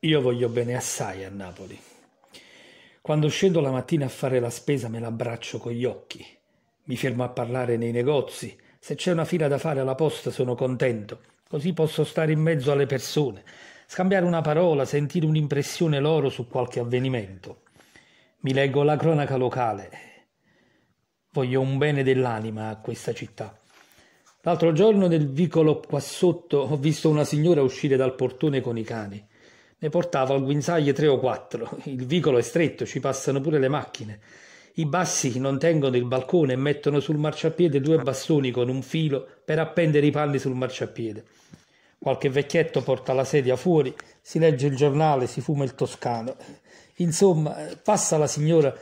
Io voglio bene assai a Napoli. Quando scendo la mattina a fare la spesa me l'abbraccio con gli occhi. Mi fermo a parlare nei negozi. Se c'è una fila da fare alla posta sono contento. Così posso stare in mezzo alle persone, scambiare una parola, sentire un'impressione loro su qualche avvenimento. Mi leggo la cronaca locale. Voglio un bene dell'anima a questa città. L'altro giorno nel vicolo qua sotto ho visto una signora uscire dal portone con i cani ne portava al guinzaglio tre o quattro. Il vicolo è stretto, ci passano pure le macchine. I bassi non tengono il balcone e mettono sul marciapiede due bastoni con un filo per appendere i panni sul marciapiede. Qualche vecchietto porta la sedia fuori, si legge il giornale, si fuma il toscano. Insomma, passa la signora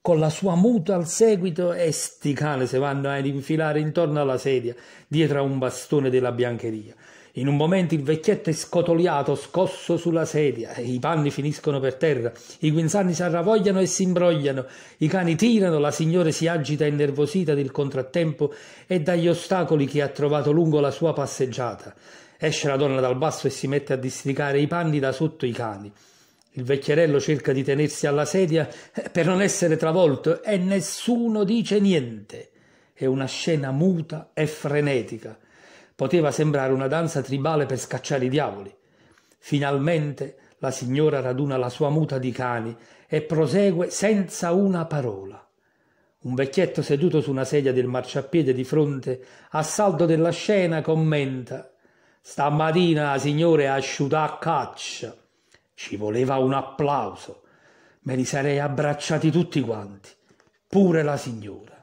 con la sua muta al seguito e sti cane se vanno ad infilare intorno alla sedia, dietro a un bastone della biancheria. In un momento il vecchietto è scotoliato, scosso sulla sedia, i panni finiscono per terra, i guinzanni si arravogliano e si imbrogliano, i cani tirano, la signora si agita e nervosita del contrattempo e dagli ostacoli che ha trovato lungo la sua passeggiata. Esce la donna dal basso e si mette a districare i panni da sotto i cani. Il vecchierello cerca di tenersi alla sedia eh, per non essere travolto e nessuno dice niente. È una scena muta e frenetica. Poteva sembrare una danza tribale per scacciare i diavoli. Finalmente la signora raduna la sua muta di cani e prosegue senza una parola. Un vecchietto seduto su una sedia del marciapiede di fronte a saldo della scena commenta Stamattina la signora è asciutà a caccia. Ci voleva un applauso. Me li sarei abbracciati tutti quanti, pure la signora.